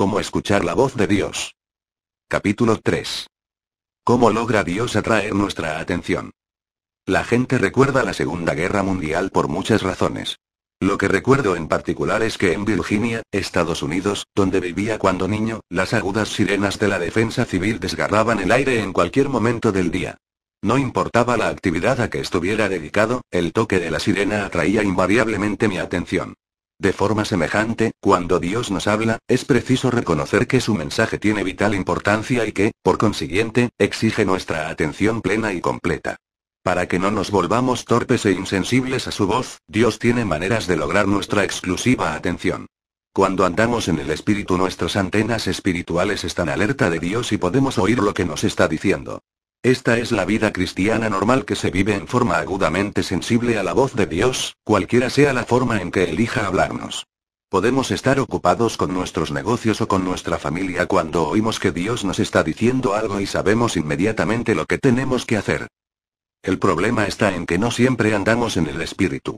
Cómo escuchar la voz de Dios. Capítulo 3. ¿Cómo logra Dios atraer nuestra atención? La gente recuerda la Segunda Guerra Mundial por muchas razones. Lo que recuerdo en particular es que en Virginia, Estados Unidos, donde vivía cuando niño, las agudas sirenas de la defensa civil desgarraban el aire en cualquier momento del día. No importaba la actividad a que estuviera dedicado, el toque de la sirena atraía invariablemente mi atención. De forma semejante, cuando Dios nos habla, es preciso reconocer que su mensaje tiene vital importancia y que, por consiguiente, exige nuestra atención plena y completa. Para que no nos volvamos torpes e insensibles a su voz, Dios tiene maneras de lograr nuestra exclusiva atención. Cuando andamos en el Espíritu nuestras antenas espirituales están alerta de Dios y podemos oír lo que nos está diciendo. Esta es la vida cristiana normal que se vive en forma agudamente sensible a la voz de Dios, cualquiera sea la forma en que elija hablarnos. Podemos estar ocupados con nuestros negocios o con nuestra familia cuando oímos que Dios nos está diciendo algo y sabemos inmediatamente lo que tenemos que hacer. El problema está en que no siempre andamos en el espíritu.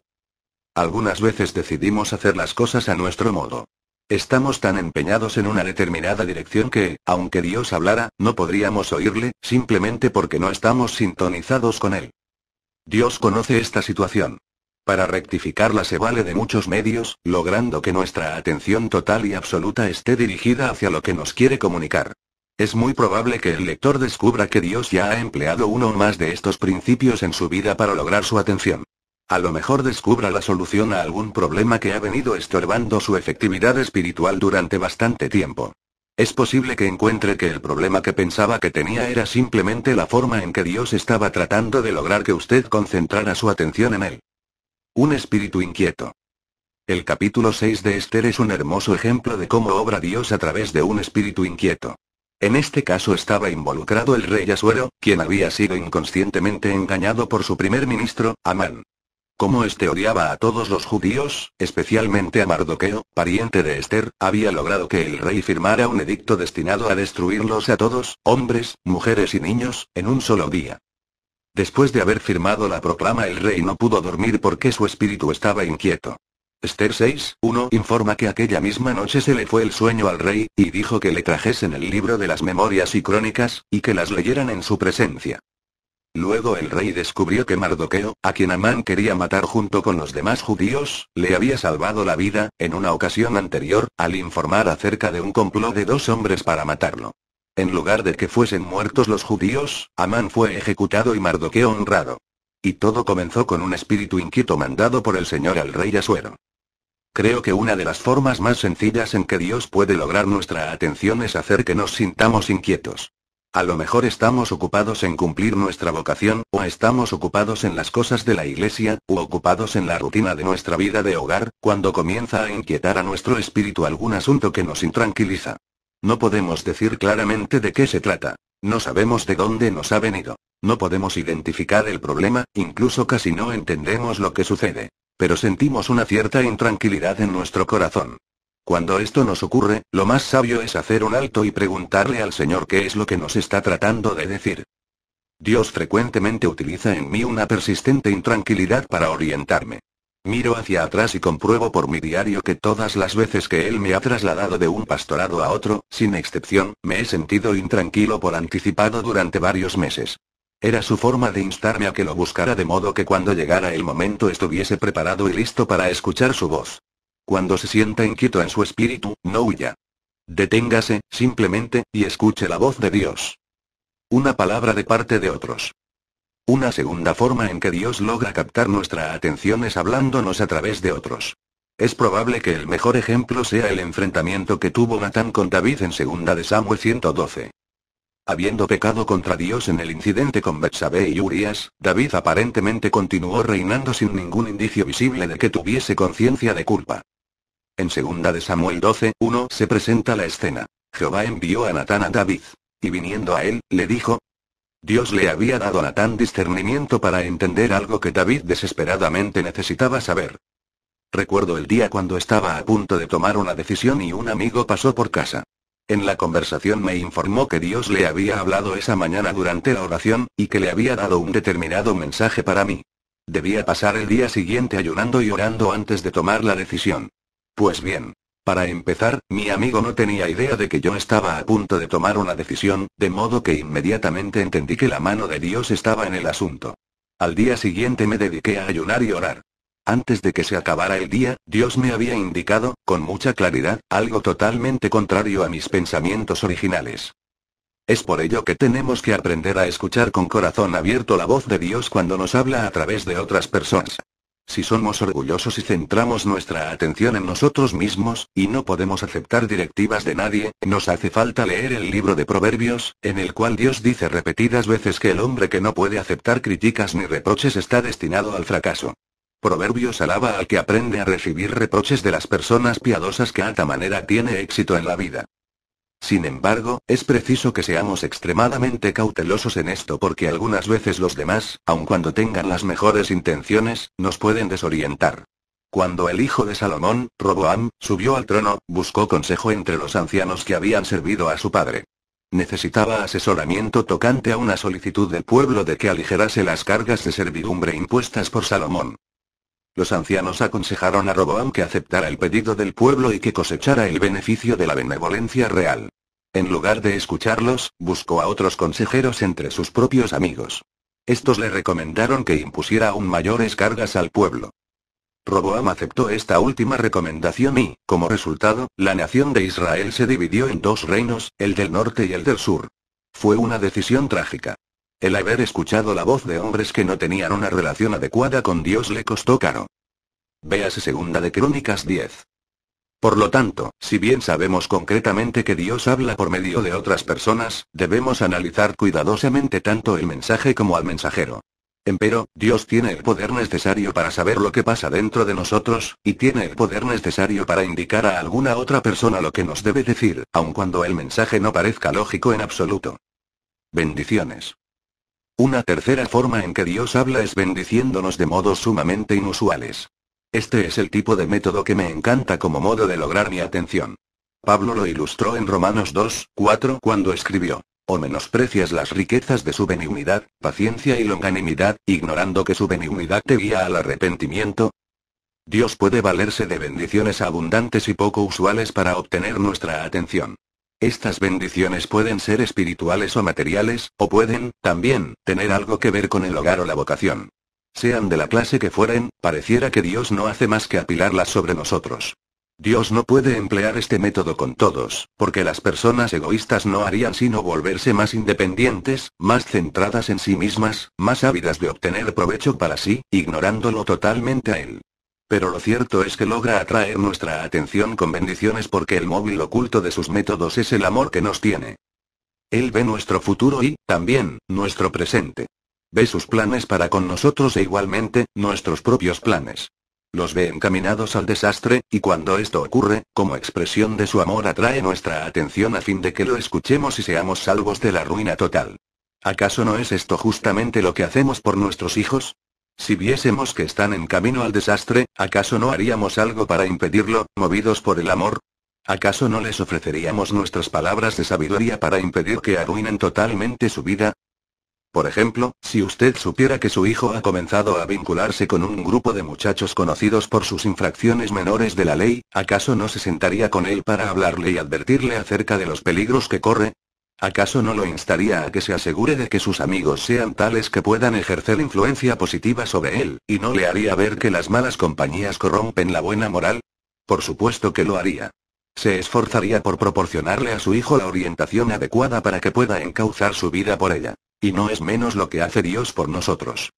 Algunas veces decidimos hacer las cosas a nuestro modo. Estamos tan empeñados en una determinada dirección que, aunque Dios hablara, no podríamos oírle, simplemente porque no estamos sintonizados con Él. Dios conoce esta situación. Para rectificarla se vale de muchos medios, logrando que nuestra atención total y absoluta esté dirigida hacia lo que nos quiere comunicar. Es muy probable que el lector descubra que Dios ya ha empleado uno o más de estos principios en su vida para lograr su atención. A lo mejor descubra la solución a algún problema que ha venido estorbando su efectividad espiritual durante bastante tiempo. Es posible que encuentre que el problema que pensaba que tenía era simplemente la forma en que Dios estaba tratando de lograr que usted concentrara su atención en él. Un espíritu inquieto. El capítulo 6 de Esther es un hermoso ejemplo de cómo obra Dios a través de un espíritu inquieto. En este caso estaba involucrado el rey Asuero, quien había sido inconscientemente engañado por su primer ministro, Amán. Como este odiaba a todos los judíos, especialmente a Mardoqueo, pariente de Esther, había logrado que el rey firmara un edicto destinado a destruirlos a todos, hombres, mujeres y niños, en un solo día. Después de haber firmado la proclama el rey no pudo dormir porque su espíritu estaba inquieto. Esther 6:1 informa que aquella misma noche se le fue el sueño al rey, y dijo que le trajesen el libro de las memorias y crónicas, y que las leyeran en su presencia. Luego el rey descubrió que Mardoqueo, a quien Amán quería matar junto con los demás judíos, le había salvado la vida, en una ocasión anterior, al informar acerca de un complot de dos hombres para matarlo. En lugar de que fuesen muertos los judíos, Amán fue ejecutado y Mardoqueo honrado. Y todo comenzó con un espíritu inquieto mandado por el señor al rey Asuero. Creo que una de las formas más sencillas en que Dios puede lograr nuestra atención es hacer que nos sintamos inquietos. A lo mejor estamos ocupados en cumplir nuestra vocación, o estamos ocupados en las cosas de la iglesia, o ocupados en la rutina de nuestra vida de hogar, cuando comienza a inquietar a nuestro espíritu algún asunto que nos intranquiliza. No podemos decir claramente de qué se trata. No sabemos de dónde nos ha venido. No podemos identificar el problema, incluso casi no entendemos lo que sucede. Pero sentimos una cierta intranquilidad en nuestro corazón. Cuando esto nos ocurre, lo más sabio es hacer un alto y preguntarle al Señor qué es lo que nos está tratando de decir. Dios frecuentemente utiliza en mí una persistente intranquilidad para orientarme. Miro hacia atrás y compruebo por mi diario que todas las veces que Él me ha trasladado de un pastorado a otro, sin excepción, me he sentido intranquilo por anticipado durante varios meses. Era su forma de instarme a que lo buscara de modo que cuando llegara el momento estuviese preparado y listo para escuchar su voz. Cuando se sienta inquieto en su espíritu, no huya. Deténgase, simplemente, y escuche la voz de Dios. Una palabra de parte de otros. Una segunda forma en que Dios logra captar nuestra atención es hablándonos a través de otros. Es probable que el mejor ejemplo sea el enfrentamiento que tuvo Natán con David en 2 de Samuel 112. Habiendo pecado contra Dios en el incidente con Betsabé y Urias, David aparentemente continuó reinando sin ningún indicio visible de que tuviese conciencia de culpa. En 2 de Samuel 12, 1 se presenta la escena. Jehová envió a Natán a David. Y viniendo a él, le dijo, Dios le había dado a Natán discernimiento para entender algo que David desesperadamente necesitaba saber. Recuerdo el día cuando estaba a punto de tomar una decisión y un amigo pasó por casa. En la conversación me informó que Dios le había hablado esa mañana durante la oración, y que le había dado un determinado mensaje para mí. Debía pasar el día siguiente ayunando y orando antes de tomar la decisión. Pues bien. Para empezar, mi amigo no tenía idea de que yo estaba a punto de tomar una decisión, de modo que inmediatamente entendí que la mano de Dios estaba en el asunto. Al día siguiente me dediqué a ayunar y orar. Antes de que se acabara el día, Dios me había indicado, con mucha claridad, algo totalmente contrario a mis pensamientos originales. Es por ello que tenemos que aprender a escuchar con corazón abierto la voz de Dios cuando nos habla a través de otras personas. Si somos orgullosos y centramos nuestra atención en nosotros mismos, y no podemos aceptar directivas de nadie, nos hace falta leer el libro de Proverbios, en el cual Dios dice repetidas veces que el hombre que no puede aceptar críticas ni reproches está destinado al fracaso. Proverbios alaba al que aprende a recibir reproches de las personas piadosas que alta manera tiene éxito en la vida. Sin embargo, es preciso que seamos extremadamente cautelosos en esto porque algunas veces los demás, aun cuando tengan las mejores intenciones, nos pueden desorientar. Cuando el hijo de Salomón, Roboam, subió al trono, buscó consejo entre los ancianos que habían servido a su padre. Necesitaba asesoramiento tocante a una solicitud del pueblo de que aligerase las cargas de servidumbre impuestas por Salomón. Los ancianos aconsejaron a Roboam que aceptara el pedido del pueblo y que cosechara el beneficio de la benevolencia real. En lugar de escucharlos, buscó a otros consejeros entre sus propios amigos. Estos le recomendaron que impusiera aún mayores cargas al pueblo. Roboam aceptó esta última recomendación y, como resultado, la nación de Israel se dividió en dos reinos, el del norte y el del sur. Fue una decisión trágica. El haber escuchado la voz de hombres que no tenían una relación adecuada con Dios le costó caro. Véase segunda de Crónicas 10. Por lo tanto, si bien sabemos concretamente que Dios habla por medio de otras personas, debemos analizar cuidadosamente tanto el mensaje como al mensajero. Empero, Dios tiene el poder necesario para saber lo que pasa dentro de nosotros, y tiene el poder necesario para indicar a alguna otra persona lo que nos debe decir, aun cuando el mensaje no parezca lógico en absoluto. Bendiciones. Una tercera forma en que Dios habla es bendiciéndonos de modos sumamente inusuales. Este es el tipo de método que me encanta como modo de lograr mi atención. Pablo lo ilustró en Romanos 2, 4 cuando escribió, o menosprecias las riquezas de su benignidad, paciencia y longanimidad, ignorando que su benignidad te guía al arrepentimiento. Dios puede valerse de bendiciones abundantes y poco usuales para obtener nuestra atención. Estas bendiciones pueden ser espirituales o materiales, o pueden, también, tener algo que ver con el hogar o la vocación. Sean de la clase que fueren, pareciera que Dios no hace más que apilarlas sobre nosotros. Dios no puede emplear este método con todos, porque las personas egoístas no harían sino volverse más independientes, más centradas en sí mismas, más ávidas de obtener provecho para sí, ignorándolo totalmente a Él. Pero lo cierto es que logra atraer nuestra atención con bendiciones porque el móvil oculto de sus métodos es el amor que nos tiene. Él ve nuestro futuro y, también, nuestro presente. Ve sus planes para con nosotros e igualmente, nuestros propios planes. Los ve encaminados al desastre, y cuando esto ocurre, como expresión de su amor atrae nuestra atención a fin de que lo escuchemos y seamos salvos de la ruina total. ¿Acaso no es esto justamente lo que hacemos por nuestros hijos? Si viésemos que están en camino al desastre, ¿acaso no haríamos algo para impedirlo, movidos por el amor? ¿Acaso no les ofreceríamos nuestras palabras de sabiduría para impedir que arruinen totalmente su vida? Por ejemplo, si usted supiera que su hijo ha comenzado a vincularse con un grupo de muchachos conocidos por sus infracciones menores de la ley, ¿acaso no se sentaría con él para hablarle y advertirle acerca de los peligros que corre? ¿Acaso no lo instaría a que se asegure de que sus amigos sean tales que puedan ejercer influencia positiva sobre él, y no le haría ver que las malas compañías corrompen la buena moral? Por supuesto que lo haría. Se esforzaría por proporcionarle a su hijo la orientación adecuada para que pueda encauzar su vida por ella. Y no es menos lo que hace Dios por nosotros.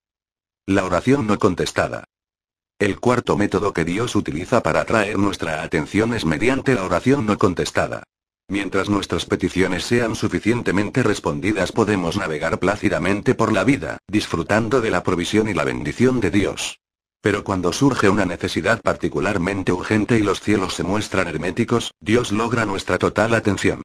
La oración no contestada. El cuarto método que Dios utiliza para atraer nuestra atención es mediante la oración no contestada. Mientras nuestras peticiones sean suficientemente respondidas podemos navegar plácidamente por la vida, disfrutando de la provisión y la bendición de Dios. Pero cuando surge una necesidad particularmente urgente y los cielos se muestran herméticos, Dios logra nuestra total atención.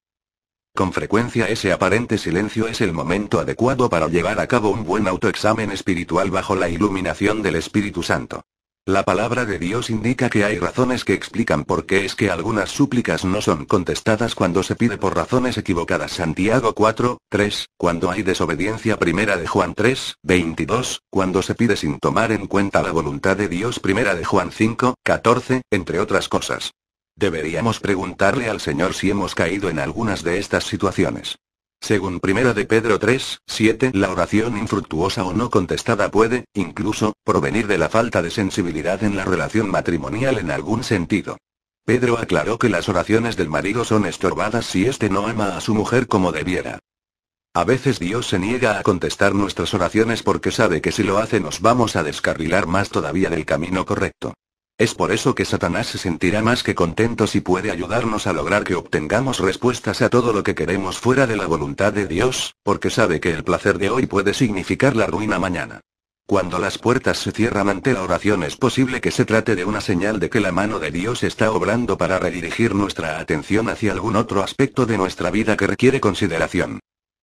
Con frecuencia ese aparente silencio es el momento adecuado para llevar a cabo un buen autoexamen espiritual bajo la iluminación del Espíritu Santo. La palabra de Dios indica que hay razones que explican por qué es que algunas súplicas no son contestadas cuando se pide por razones equivocadas. Santiago 4, 3, cuando hay desobediencia primera de Juan 3, 22, cuando se pide sin tomar en cuenta la voluntad de Dios primera de Juan 5, 14, entre otras cosas. Deberíamos preguntarle al Señor si hemos caído en algunas de estas situaciones. Según Primera de Pedro 3, 7, la oración infructuosa o no contestada puede, incluso, provenir de la falta de sensibilidad en la relación matrimonial en algún sentido. Pedro aclaró que las oraciones del marido son estorbadas si éste no ama a su mujer como debiera. A veces Dios se niega a contestar nuestras oraciones porque sabe que si lo hace nos vamos a descarrilar más todavía del camino correcto. Es por eso que Satanás se sentirá más que contento si puede ayudarnos a lograr que obtengamos respuestas a todo lo que queremos fuera de la voluntad de Dios, porque sabe que el placer de hoy puede significar la ruina mañana. Cuando las puertas se cierran ante la oración es posible que se trate de una señal de que la mano de Dios está obrando para redirigir nuestra atención hacia algún otro aspecto de nuestra vida que requiere consideración.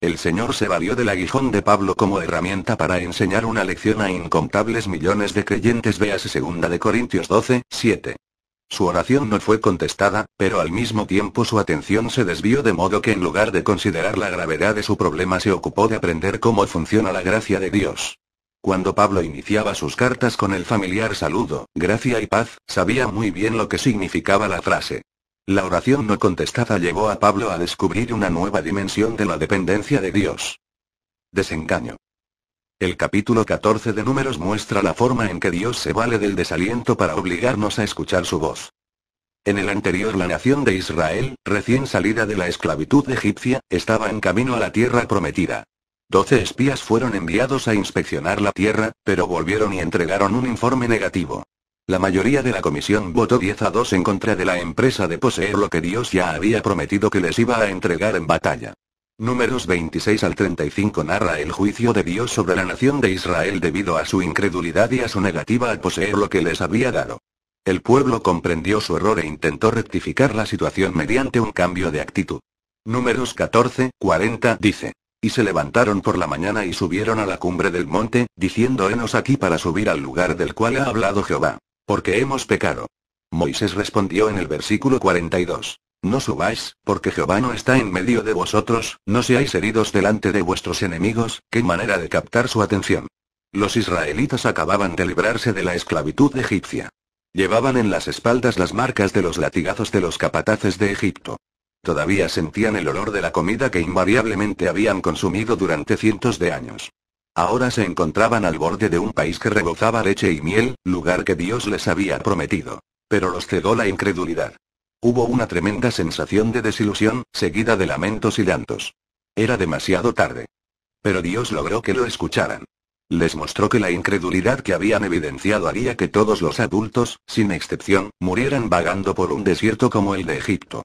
El señor se valió del aguijón de Pablo como herramienta para enseñar una lección a incontables millones de creyentes. Véase 2 de Corintios 12, 7. Su oración no fue contestada, pero al mismo tiempo su atención se desvió de modo que en lugar de considerar la gravedad de su problema se ocupó de aprender cómo funciona la gracia de Dios. Cuando Pablo iniciaba sus cartas con el familiar saludo, gracia y paz, sabía muy bien lo que significaba la frase. La oración no contestada llevó a Pablo a descubrir una nueva dimensión de la dependencia de Dios. Desengaño. El capítulo 14 de Números muestra la forma en que Dios se vale del desaliento para obligarnos a escuchar su voz. En el anterior la nación de Israel, recién salida de la esclavitud egipcia, estaba en camino a la tierra prometida. Doce espías fueron enviados a inspeccionar la tierra, pero volvieron y entregaron un informe negativo. La mayoría de la comisión votó 10 a 2 en contra de la empresa de poseer lo que Dios ya había prometido que les iba a entregar en batalla. Números 26 al 35 narra el juicio de Dios sobre la nación de Israel debido a su incredulidad y a su negativa al poseer lo que les había dado. El pueblo comprendió su error e intentó rectificar la situación mediante un cambio de actitud. Números 14, 40 dice. Y se levantaron por la mañana y subieron a la cumbre del monte, diciendo Henos aquí para subir al lugar del cual ha hablado Jehová. Porque hemos pecado. Moisés respondió en el versículo 42. No subáis, porque Jehová no está en medio de vosotros, no seáis heridos delante de vuestros enemigos, qué manera de captar su atención. Los israelitas acababan de librarse de la esclavitud egipcia. Llevaban en las espaldas las marcas de los latigazos de los capataces de Egipto. Todavía sentían el olor de la comida que invariablemente habían consumido durante cientos de años. Ahora se encontraban al borde de un país que rebozaba leche y miel, lugar que Dios les había prometido. Pero los cegó la incredulidad. Hubo una tremenda sensación de desilusión, seguida de lamentos y llantos. Era demasiado tarde. Pero Dios logró que lo escucharan. Les mostró que la incredulidad que habían evidenciado haría que todos los adultos, sin excepción, murieran vagando por un desierto como el de Egipto.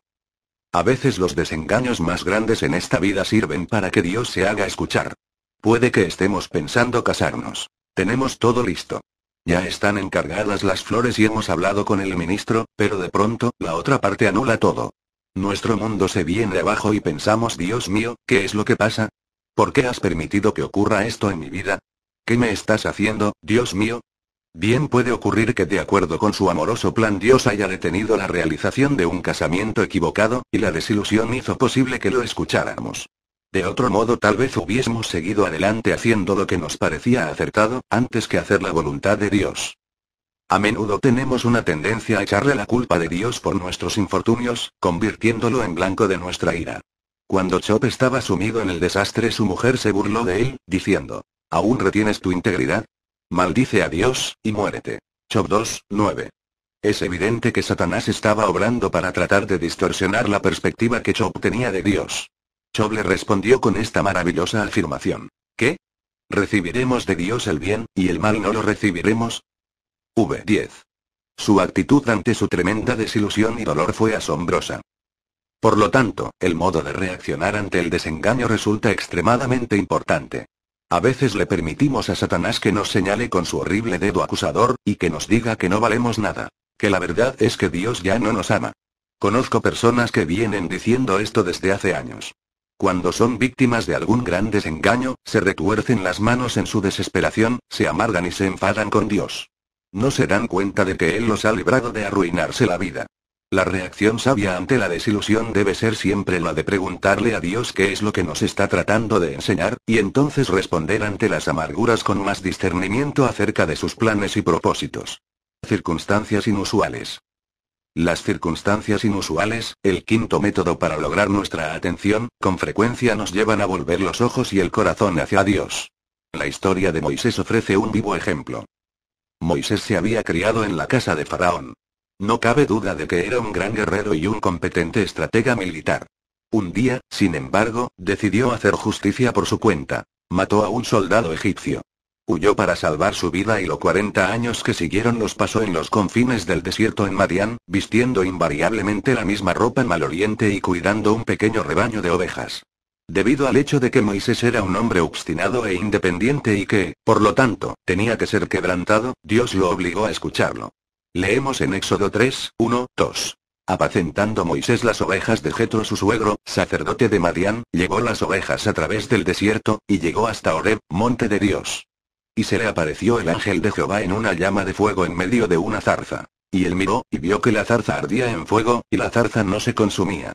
A veces los desengaños más grandes en esta vida sirven para que Dios se haga escuchar. Puede que estemos pensando casarnos. Tenemos todo listo. Ya están encargadas las flores y hemos hablado con el ministro, pero de pronto, la otra parte anula todo. Nuestro mundo se viene abajo y pensamos, Dios mío, ¿qué es lo que pasa? ¿Por qué has permitido que ocurra esto en mi vida? ¿Qué me estás haciendo, Dios mío? Bien puede ocurrir que de acuerdo con su amoroso plan Dios haya detenido la realización de un casamiento equivocado, y la desilusión hizo posible que lo escucháramos. De otro modo tal vez hubiésemos seguido adelante haciendo lo que nos parecía acertado, antes que hacer la voluntad de Dios. A menudo tenemos una tendencia a echarle la culpa de Dios por nuestros infortunios, convirtiéndolo en blanco de nuestra ira. Cuando Chop estaba sumido en el desastre su mujer se burló de él, diciendo, ¿Aún retienes tu integridad? Maldice a Dios, y muérete. Chop 2, 9. Es evidente que Satanás estaba obrando para tratar de distorsionar la perspectiva que Chop tenía de Dios. Choble respondió con esta maravillosa afirmación. ¿Qué? ¿Recibiremos de Dios el bien, y el mal no lo recibiremos? V10. Su actitud ante su tremenda desilusión y dolor fue asombrosa. Por lo tanto, el modo de reaccionar ante el desengaño resulta extremadamente importante. A veces le permitimos a Satanás que nos señale con su horrible dedo acusador, y que nos diga que no valemos nada, que la verdad es que Dios ya no nos ama. Conozco personas que vienen diciendo esto desde hace años. Cuando son víctimas de algún gran desengaño, se retuercen las manos en su desesperación, se amargan y se enfadan con Dios. No se dan cuenta de que Él los ha librado de arruinarse la vida. La reacción sabia ante la desilusión debe ser siempre la de preguntarle a Dios qué es lo que nos está tratando de enseñar, y entonces responder ante las amarguras con más discernimiento acerca de sus planes y propósitos. Circunstancias inusuales. Las circunstancias inusuales, el quinto método para lograr nuestra atención, con frecuencia nos llevan a volver los ojos y el corazón hacia Dios. La historia de Moisés ofrece un vivo ejemplo. Moisés se había criado en la casa de Faraón. No cabe duda de que era un gran guerrero y un competente estratega militar. Un día, sin embargo, decidió hacer justicia por su cuenta. Mató a un soldado egipcio. Huyó para salvar su vida y los 40 años que siguieron los pasó en los confines del desierto en Madián, vistiendo invariablemente la misma ropa maloliente y cuidando un pequeño rebaño de ovejas. Debido al hecho de que Moisés era un hombre obstinado e independiente y que, por lo tanto, tenía que ser quebrantado, Dios lo obligó a escucharlo. Leemos en Éxodo 3, 1, 2. Apacentando Moisés las ovejas de Jetro su suegro, sacerdote de Madián, llegó las ovejas a través del desierto, y llegó hasta Oreb, monte de Dios. Y se le apareció el ángel de Jehová en una llama de fuego en medio de una zarza. Y él miró, y vio que la zarza ardía en fuego, y la zarza no se consumía.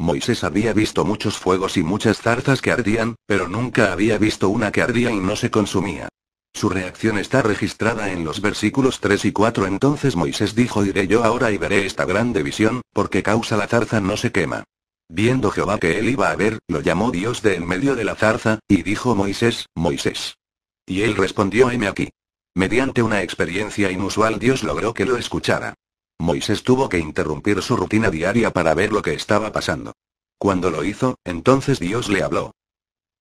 Moisés había visto muchos fuegos y muchas zarzas que ardían, pero nunca había visto una que ardía y no se consumía. Su reacción está registrada en los versículos 3 y 4. Entonces Moisés dijo, iré yo ahora y veré esta grande visión, porque causa la zarza no se quema. Viendo Jehová que él iba a ver, lo llamó Dios de en medio de la zarza, y dijo Moisés, Moisés. Y él respondió, M aquí. Mediante una experiencia inusual Dios logró que lo escuchara. Moisés tuvo que interrumpir su rutina diaria para ver lo que estaba pasando. Cuando lo hizo, entonces Dios le habló.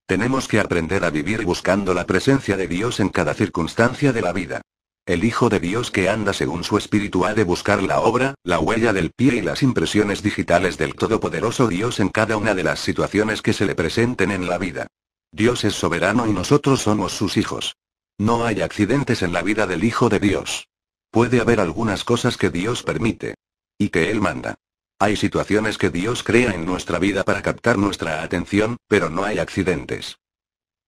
Tenemos que aprender a vivir buscando la presencia de Dios en cada circunstancia de la vida. El Hijo de Dios que anda según su espíritu ha de buscar la obra, la huella del pie y las impresiones digitales del Todopoderoso Dios en cada una de las situaciones que se le presenten en la vida. Dios es soberano y nosotros somos sus hijos. No hay accidentes en la vida del Hijo de Dios. Puede haber algunas cosas que Dios permite. Y que Él manda. Hay situaciones que Dios crea en nuestra vida para captar nuestra atención, pero no hay accidentes.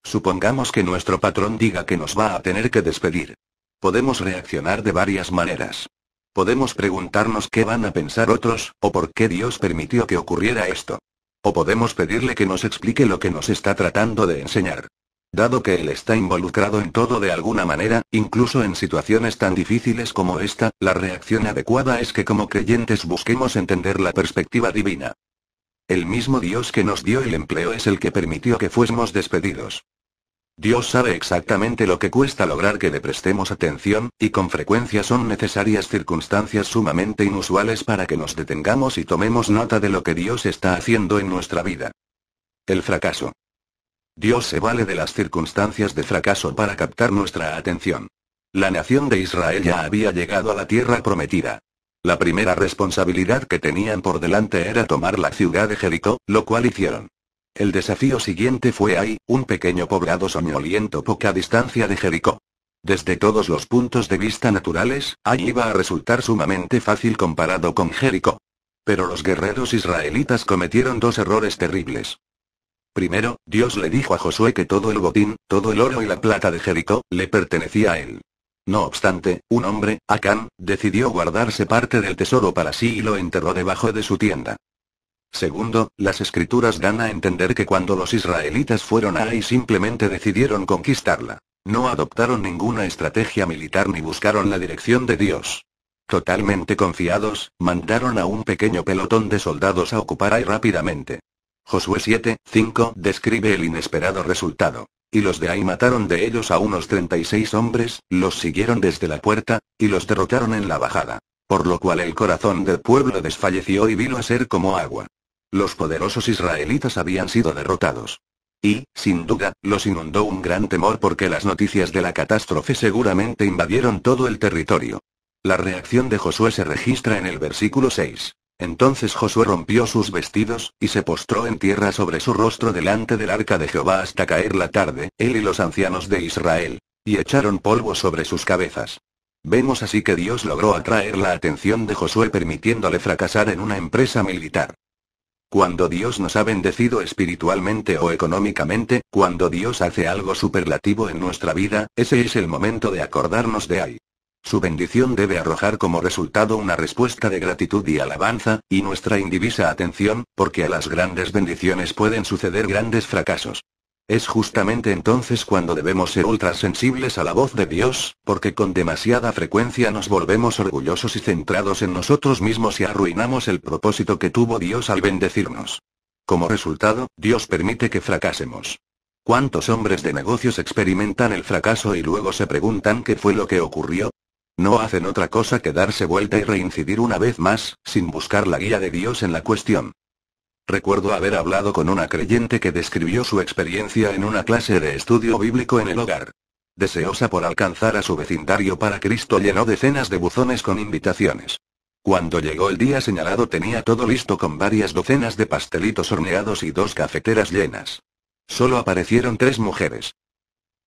Supongamos que nuestro patrón diga que nos va a tener que despedir. Podemos reaccionar de varias maneras. Podemos preguntarnos qué van a pensar otros, o por qué Dios permitió que ocurriera esto. O podemos pedirle que nos explique lo que nos está tratando de enseñar. Dado que él está involucrado en todo de alguna manera, incluso en situaciones tan difíciles como esta, la reacción adecuada es que como creyentes busquemos entender la perspectiva divina. El mismo Dios que nos dio el empleo es el que permitió que fuésemos despedidos. Dios sabe exactamente lo que cuesta lograr que le prestemos atención, y con frecuencia son necesarias circunstancias sumamente inusuales para que nos detengamos y tomemos nota de lo que Dios está haciendo en nuestra vida. El fracaso. Dios se vale de las circunstancias de fracaso para captar nuestra atención. La nación de Israel ya había llegado a la tierra prometida. La primera responsabilidad que tenían por delante era tomar la ciudad de Jericó, lo cual hicieron. El desafío siguiente fue ahí, un pequeño poblado soñoliento poca distancia de Jericó. Desde todos los puntos de vista naturales, ahí iba a resultar sumamente fácil comparado con Jericó. Pero los guerreros israelitas cometieron dos errores terribles. Primero, Dios le dijo a Josué que todo el botín, todo el oro y la plata de Jericó, le pertenecía a él. No obstante, un hombre, Acán, decidió guardarse parte del tesoro para sí y lo enterró debajo de su tienda. Segundo, las escrituras dan a entender que cuando los israelitas fueron a ahí simplemente decidieron conquistarla. No adoptaron ninguna estrategia militar ni buscaron la dirección de Dios. Totalmente confiados, mandaron a un pequeño pelotón de soldados a ocupar ahí rápidamente. Josué 7, 5 describe el inesperado resultado. Y los de ahí mataron de ellos a unos 36 hombres, los siguieron desde la puerta, y los derrotaron en la bajada. Por lo cual el corazón del pueblo desfalleció y vino a ser como agua. Los poderosos israelitas habían sido derrotados. Y, sin duda, los inundó un gran temor porque las noticias de la catástrofe seguramente invadieron todo el territorio. La reacción de Josué se registra en el versículo 6. Entonces Josué rompió sus vestidos, y se postró en tierra sobre su rostro delante del arca de Jehová hasta caer la tarde, él y los ancianos de Israel, y echaron polvo sobre sus cabezas. Vemos así que Dios logró atraer la atención de Josué permitiéndole fracasar en una empresa militar. Cuando Dios nos ha bendecido espiritualmente o económicamente, cuando Dios hace algo superlativo en nuestra vida, ese es el momento de acordarnos de ahí. Su bendición debe arrojar como resultado una respuesta de gratitud y alabanza, y nuestra indivisa atención, porque a las grandes bendiciones pueden suceder grandes fracasos. Es justamente entonces cuando debemos ser ultrasensibles a la voz de Dios, porque con demasiada frecuencia nos volvemos orgullosos y centrados en nosotros mismos y arruinamos el propósito que tuvo Dios al bendecirnos. Como resultado, Dios permite que fracasemos. ¿Cuántos hombres de negocios experimentan el fracaso y luego se preguntan qué fue lo que ocurrió? No hacen otra cosa que darse vuelta y reincidir una vez más, sin buscar la guía de Dios en la cuestión. Recuerdo haber hablado con una creyente que describió su experiencia en una clase de estudio bíblico en el hogar. Deseosa por alcanzar a su vecindario para Cristo llenó decenas de buzones con invitaciones. Cuando llegó el día señalado tenía todo listo con varias docenas de pastelitos horneados y dos cafeteras llenas. Solo aparecieron tres mujeres.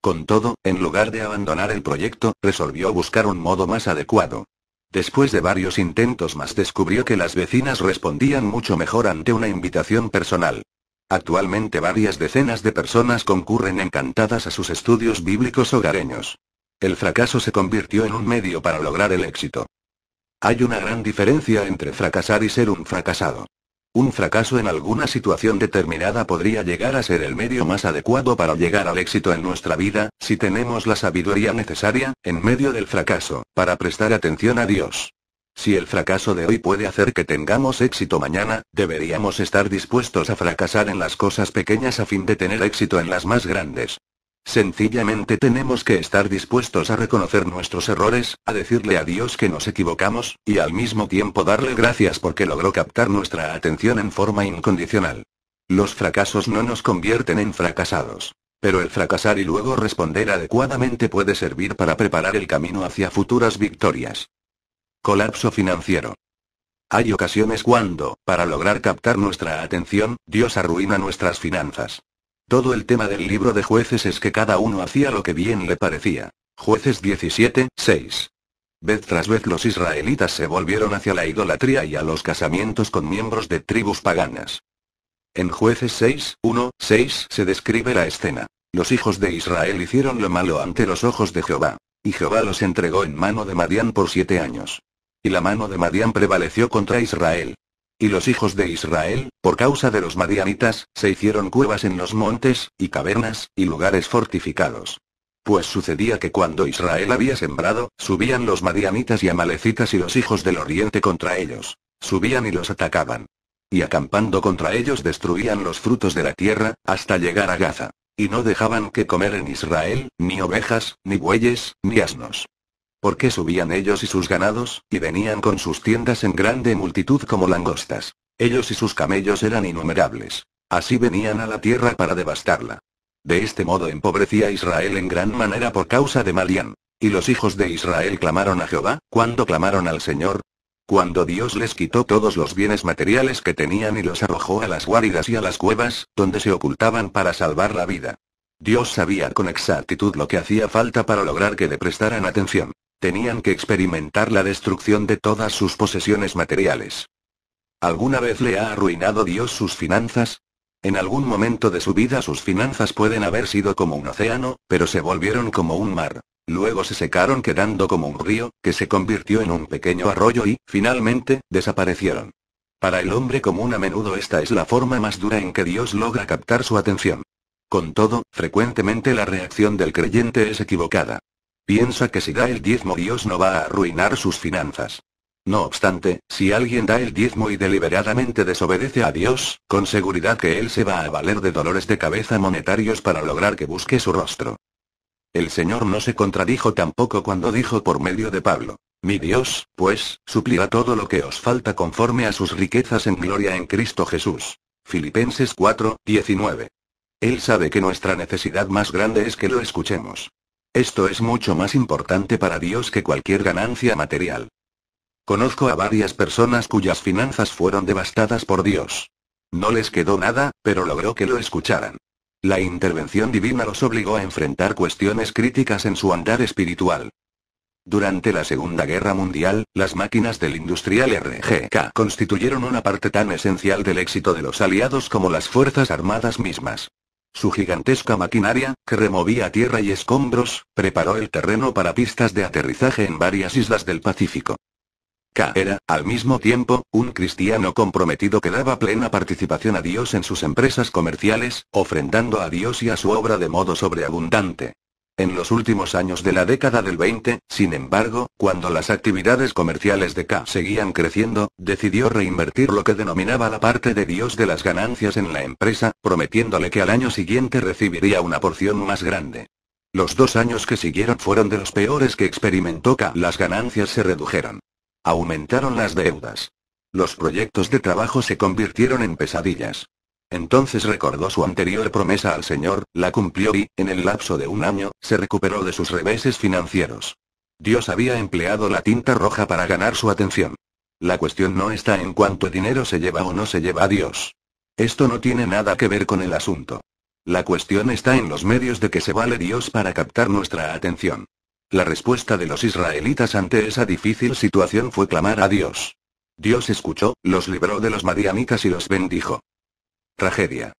Con todo, en lugar de abandonar el proyecto, resolvió buscar un modo más adecuado. Después de varios intentos más descubrió que las vecinas respondían mucho mejor ante una invitación personal. Actualmente varias decenas de personas concurren encantadas a sus estudios bíblicos hogareños. El fracaso se convirtió en un medio para lograr el éxito. Hay una gran diferencia entre fracasar y ser un fracasado. Un fracaso en alguna situación determinada podría llegar a ser el medio más adecuado para llegar al éxito en nuestra vida, si tenemos la sabiduría necesaria, en medio del fracaso, para prestar atención a Dios. Si el fracaso de hoy puede hacer que tengamos éxito mañana, deberíamos estar dispuestos a fracasar en las cosas pequeñas a fin de tener éxito en las más grandes. Sencillamente tenemos que estar dispuestos a reconocer nuestros errores, a decirle a Dios que nos equivocamos, y al mismo tiempo darle gracias porque logró captar nuestra atención en forma incondicional. Los fracasos no nos convierten en fracasados. Pero el fracasar y luego responder adecuadamente puede servir para preparar el camino hacia futuras victorias. Colapso financiero. Hay ocasiones cuando, para lograr captar nuestra atención, Dios arruina nuestras finanzas. Todo el tema del libro de jueces es que cada uno hacía lo que bien le parecía. Jueces 17, 6. Vez tras vez los israelitas se volvieron hacia la idolatría y a los casamientos con miembros de tribus paganas. En jueces 6, 1, 6 se describe la escena. Los hijos de Israel hicieron lo malo ante los ojos de Jehová. Y Jehová los entregó en mano de Madián por siete años. Y la mano de Madián prevaleció contra Israel. Y los hijos de Israel, por causa de los madianitas, se hicieron cuevas en los montes, y cavernas, y lugares fortificados. Pues sucedía que cuando Israel había sembrado, subían los madianitas y amalecitas y los hijos del oriente contra ellos. Subían y los atacaban. Y acampando contra ellos destruían los frutos de la tierra, hasta llegar a Gaza. Y no dejaban que comer en Israel, ni ovejas, ni bueyes, ni asnos. Porque subían ellos y sus ganados, y venían con sus tiendas en grande multitud como langostas. Ellos y sus camellos eran innumerables. Así venían a la tierra para devastarla. De este modo empobrecía Israel en gran manera por causa de Malian. Y los hijos de Israel clamaron a Jehová, cuando clamaron al Señor, cuando Dios les quitó todos los bienes materiales que tenían y los arrojó a las guaridas y a las cuevas, donde se ocultaban para salvar la vida. Dios sabía con exactitud lo que hacía falta para lograr que le prestaran atención. Tenían que experimentar la destrucción de todas sus posesiones materiales. ¿Alguna vez le ha arruinado Dios sus finanzas? En algún momento de su vida sus finanzas pueden haber sido como un océano, pero se volvieron como un mar. Luego se secaron quedando como un río, que se convirtió en un pequeño arroyo y, finalmente, desaparecieron. Para el hombre común a menudo esta es la forma más dura en que Dios logra captar su atención. Con todo, frecuentemente la reacción del creyente es equivocada. Piensa que si da el diezmo Dios no va a arruinar sus finanzas. No obstante, si alguien da el diezmo y deliberadamente desobedece a Dios, con seguridad que Él se va a valer de dolores de cabeza monetarios para lograr que busque su rostro. El Señor no se contradijo tampoco cuando dijo por medio de Pablo, Mi Dios, pues, suplirá todo lo que os falta conforme a sus riquezas en gloria en Cristo Jesús. Filipenses 4, 19. Él sabe que nuestra necesidad más grande es que lo escuchemos. Esto es mucho más importante para Dios que cualquier ganancia material. Conozco a varias personas cuyas finanzas fueron devastadas por Dios. No les quedó nada, pero logró que lo escucharan. La intervención divina los obligó a enfrentar cuestiones críticas en su andar espiritual. Durante la Segunda Guerra Mundial, las máquinas del industrial RGK constituyeron una parte tan esencial del éxito de los aliados como las Fuerzas Armadas mismas. Su gigantesca maquinaria, que removía tierra y escombros, preparó el terreno para pistas de aterrizaje en varias islas del Pacífico. K era, al mismo tiempo, un cristiano comprometido que daba plena participación a Dios en sus empresas comerciales, ofrendando a Dios y a su obra de modo sobreabundante. En los últimos años de la década del 20, sin embargo, cuando las actividades comerciales de K seguían creciendo, decidió reinvertir lo que denominaba la parte de Dios de las ganancias en la empresa, prometiéndole que al año siguiente recibiría una porción más grande. Los dos años que siguieron fueron de los peores que experimentó K. Las ganancias se redujeron. Aumentaron las deudas. Los proyectos de trabajo se convirtieron en pesadillas. Entonces recordó su anterior promesa al señor, la cumplió y, en el lapso de un año, se recuperó de sus reveses financieros. Dios había empleado la tinta roja para ganar su atención. La cuestión no está en cuánto dinero se lleva o no se lleva a Dios. Esto no tiene nada que ver con el asunto. La cuestión está en los medios de que se vale Dios para captar nuestra atención. La respuesta de los israelitas ante esa difícil situación fue clamar a Dios. Dios escuchó, los libró de los madianitas y los bendijo. Tragedia.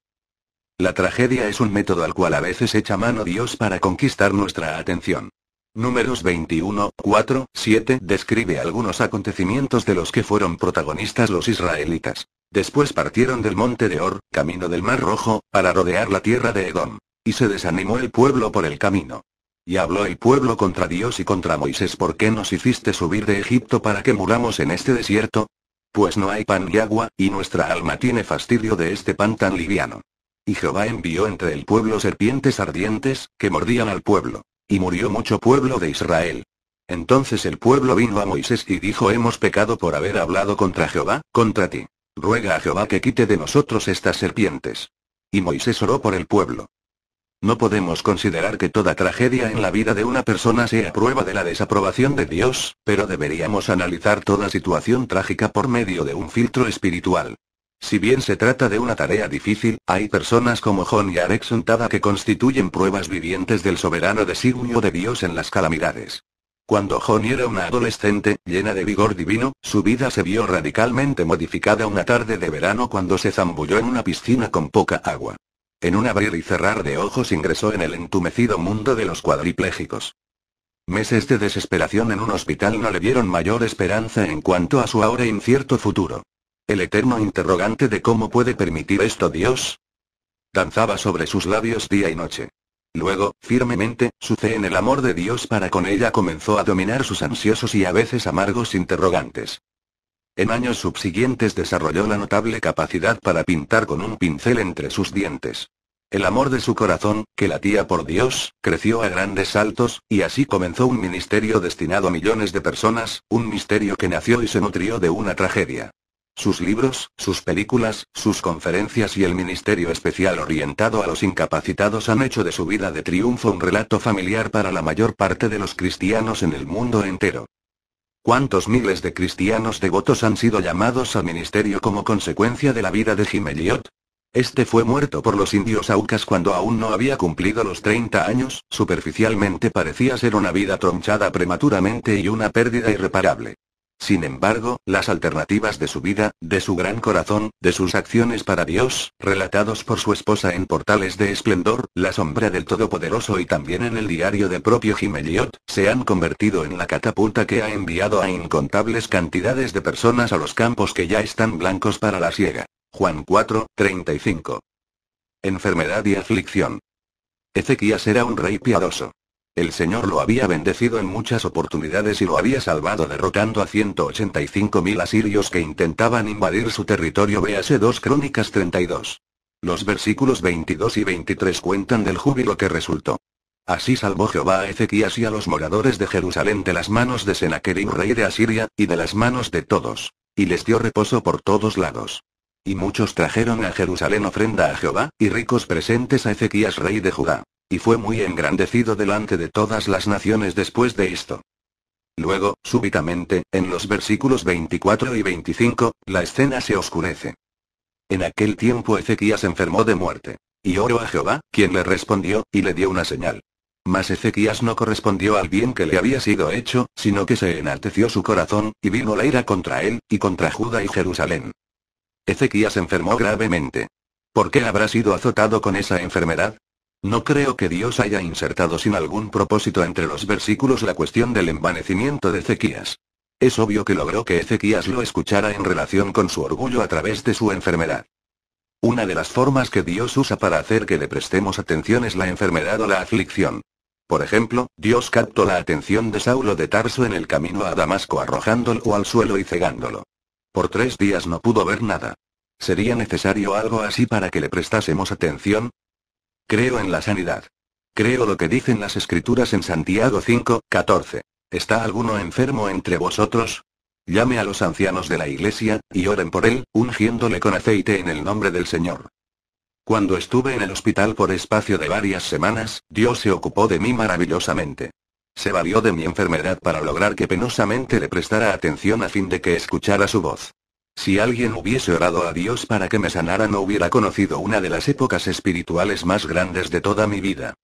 La tragedia es un método al cual a veces echa mano Dios para conquistar nuestra atención. Números 21, 4, 7 describe algunos acontecimientos de los que fueron protagonistas los israelitas. Después partieron del monte de Or, camino del Mar Rojo, para rodear la tierra de Edom. Y se desanimó el pueblo por el camino. Y habló el pueblo contra Dios y contra Moisés, ¿por qué nos hiciste subir de Egipto para que muramos en este desierto? Pues no hay pan ni agua, y nuestra alma tiene fastidio de este pan tan liviano. Y Jehová envió entre el pueblo serpientes ardientes, que mordían al pueblo. Y murió mucho pueblo de Israel. Entonces el pueblo vino a Moisés y dijo, Hemos pecado por haber hablado contra Jehová, contra ti. Ruega a Jehová que quite de nosotros estas serpientes. Y Moisés oró por el pueblo. No podemos considerar que toda tragedia en la vida de una persona sea prueba de la desaprobación de Dios, pero deberíamos analizar toda situación trágica por medio de un filtro espiritual. Si bien se trata de una tarea difícil, hay personas como John y Arexon que constituyen pruebas vivientes del soberano designio de Dios en las calamidades. Cuando Johnny era una adolescente, llena de vigor divino, su vida se vio radicalmente modificada una tarde de verano cuando se zambulló en una piscina con poca agua. En un abrir y cerrar de ojos ingresó en el entumecido mundo de los cuadriplégicos. Meses de desesperación en un hospital no le dieron mayor esperanza en cuanto a su ahora incierto futuro. El eterno interrogante de cómo puede permitir esto Dios. Danzaba sobre sus labios día y noche. Luego, firmemente, su fe en el amor de Dios para con ella comenzó a dominar sus ansiosos y a veces amargos interrogantes. En años subsiguientes desarrolló la notable capacidad para pintar con un pincel entre sus dientes. El amor de su corazón, que latía por Dios, creció a grandes saltos, y así comenzó un ministerio destinado a millones de personas, un misterio que nació y se nutrió de una tragedia. Sus libros, sus películas, sus conferencias y el ministerio especial orientado a los incapacitados han hecho de su vida de triunfo un relato familiar para la mayor parte de los cristianos en el mundo entero. ¿Cuántos miles de cristianos devotos han sido llamados al ministerio como consecuencia de la vida de Jimeliot? Este fue muerto por los indios aucas cuando aún no había cumplido los 30 años, superficialmente parecía ser una vida tronchada prematuramente y una pérdida irreparable. Sin embargo, las alternativas de su vida, de su gran corazón, de sus acciones para Dios, relatados por su esposa en Portales de Esplendor, La Sombra del Todopoderoso y también en el diario del propio Gimeliot, se han convertido en la catapulta que ha enviado a incontables cantidades de personas a los campos que ya están blancos para la siega. Juan 4, 35. Enfermedad y aflicción. Ezequías era un rey piadoso. El Señor lo había bendecido en muchas oportunidades y lo había salvado derrotando a 185.000 asirios que intentaban invadir su territorio. Véase 2 Crónicas 32. Los versículos 22 y 23 cuentan del júbilo que resultó. Así salvó Jehová a Ezequías y a los moradores de Jerusalén de las manos de Senaquerib rey de Asiria, y de las manos de todos. Y les dio reposo por todos lados. Y muchos trajeron a Jerusalén ofrenda a Jehová, y ricos presentes a Ezequías rey de Judá y fue muy engrandecido delante de todas las naciones después de esto. Luego, súbitamente, en los versículos 24 y 25, la escena se oscurece. En aquel tiempo Ezequías enfermó de muerte. Y oró a Jehová, quien le respondió, y le dio una señal. Mas Ezequías no correspondió al bien que le había sido hecho, sino que se enalteció su corazón, y vino la ira contra él, y contra Judá y Jerusalén. Ezequías enfermó gravemente. ¿Por qué habrá sido azotado con esa enfermedad? No creo que Dios haya insertado sin algún propósito entre los versículos la cuestión del envanecimiento de Ezequías. Es obvio que logró que Ezequías lo escuchara en relación con su orgullo a través de su enfermedad. Una de las formas que Dios usa para hacer que le prestemos atención es la enfermedad o la aflicción. Por ejemplo, Dios captó la atención de Saulo de Tarso en el camino a Damasco arrojándolo al suelo y cegándolo. Por tres días no pudo ver nada. ¿Sería necesario algo así para que le prestásemos atención? Creo en la sanidad. Creo lo que dicen las escrituras en Santiago 5, 14. ¿Está alguno enfermo entre vosotros? Llame a los ancianos de la iglesia, y oren por él, ungiéndole con aceite en el nombre del Señor. Cuando estuve en el hospital por espacio de varias semanas, Dios se ocupó de mí maravillosamente. Se valió de mi enfermedad para lograr que penosamente le prestara atención a fin de que escuchara su voz. Si alguien hubiese orado a Dios para que me sanara no hubiera conocido una de las épocas espirituales más grandes de toda mi vida.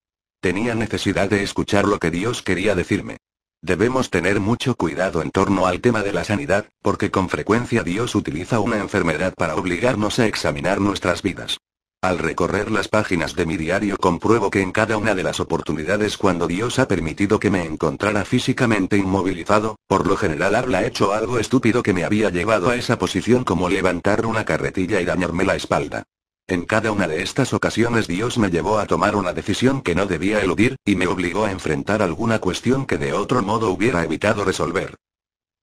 Tenía necesidad de escuchar lo que Dios quería decirme. Debemos tener mucho cuidado en torno al tema de la sanidad, porque con frecuencia Dios utiliza una enfermedad para obligarnos a examinar nuestras vidas. Al recorrer las páginas de mi diario compruebo que en cada una de las oportunidades cuando Dios ha permitido que me encontrara físicamente inmovilizado, por lo general habla hecho algo estúpido que me había llevado a esa posición como levantar una carretilla y dañarme la espalda. En cada una de estas ocasiones Dios me llevó a tomar una decisión que no debía eludir, y me obligó a enfrentar alguna cuestión que de otro modo hubiera evitado resolver.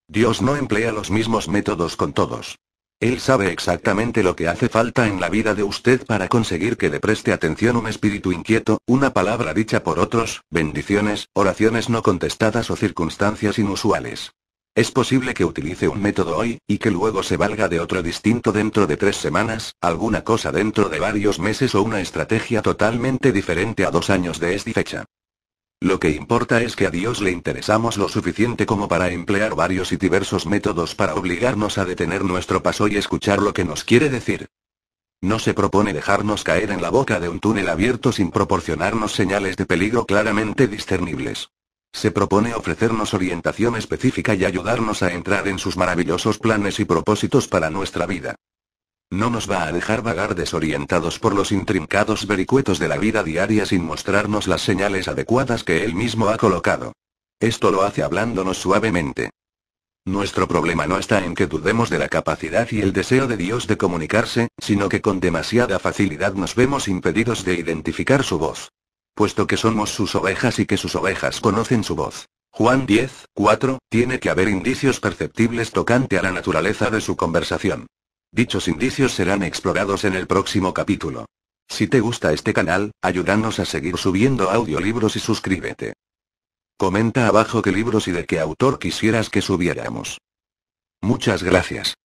Dios no emplea los mismos métodos con todos. Él sabe exactamente lo que hace falta en la vida de usted para conseguir que le preste atención un espíritu inquieto, una palabra dicha por otros, bendiciones, oraciones no contestadas o circunstancias inusuales. Es posible que utilice un método hoy, y que luego se valga de otro distinto dentro de tres semanas, alguna cosa dentro de varios meses o una estrategia totalmente diferente a dos años de esta fecha. Lo que importa es que a Dios le interesamos lo suficiente como para emplear varios y diversos métodos para obligarnos a detener nuestro paso y escuchar lo que nos quiere decir. No se propone dejarnos caer en la boca de un túnel abierto sin proporcionarnos señales de peligro claramente discernibles. Se propone ofrecernos orientación específica y ayudarnos a entrar en sus maravillosos planes y propósitos para nuestra vida. No nos va a dejar vagar desorientados por los intrincados vericuetos de la vida diaria sin mostrarnos las señales adecuadas que él mismo ha colocado. Esto lo hace hablándonos suavemente. Nuestro problema no está en que dudemos de la capacidad y el deseo de Dios de comunicarse, sino que con demasiada facilidad nos vemos impedidos de identificar su voz. Puesto que somos sus ovejas y que sus ovejas conocen su voz. Juan 10, 4, tiene que haber indicios perceptibles tocante a la naturaleza de su conversación. Dichos indicios serán explorados en el próximo capítulo. Si te gusta este canal, ayúdanos a seguir subiendo audiolibros y suscríbete. Comenta abajo qué libros y de qué autor quisieras que subiéramos. Muchas gracias.